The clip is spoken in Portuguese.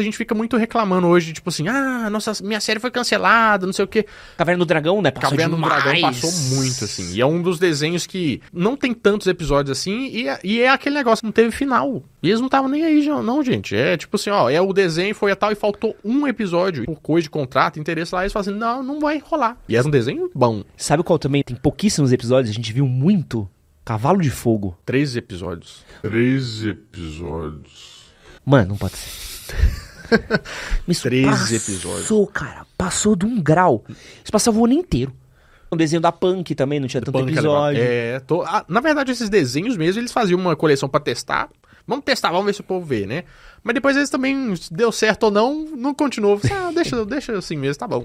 a gente fica muito reclamando hoje, tipo assim, ah, nossa, minha série foi cancelada, não sei o quê. Caverna do Dragão, né? Passou Caverna demais. do Dragão passou muito, assim. E é um dos desenhos que não tem tantos episódios assim, e, é, e é aquele negócio que não teve final. E eles não estavam nem aí, não, gente. É tipo assim, ó, é o desenho, foi a tal, e faltou um episódio. Por coisa de contrato, interesse lá, eles falam assim, não, não vai rolar. E é um desenho bom. Sabe qual também? Tem pouquíssimos episódios, a gente viu muito. Cavalo de Fogo. Três episódios. Três episódios. Mano, não pode ser. Mas 13 passou, episódios. Passou, cara. Passou de um grau. Isso passava o ano inteiro. Um desenho da Punk também, não tinha tanto Punk episódio. É, tô... ah, na verdade, esses desenhos mesmo, eles faziam uma coleção para testar. Vamos testar, vamos ver se o povo vê, né? Mas depois eles também, deu certo ou não, não continuou. Ah, deixa, deixa assim mesmo, tá bom.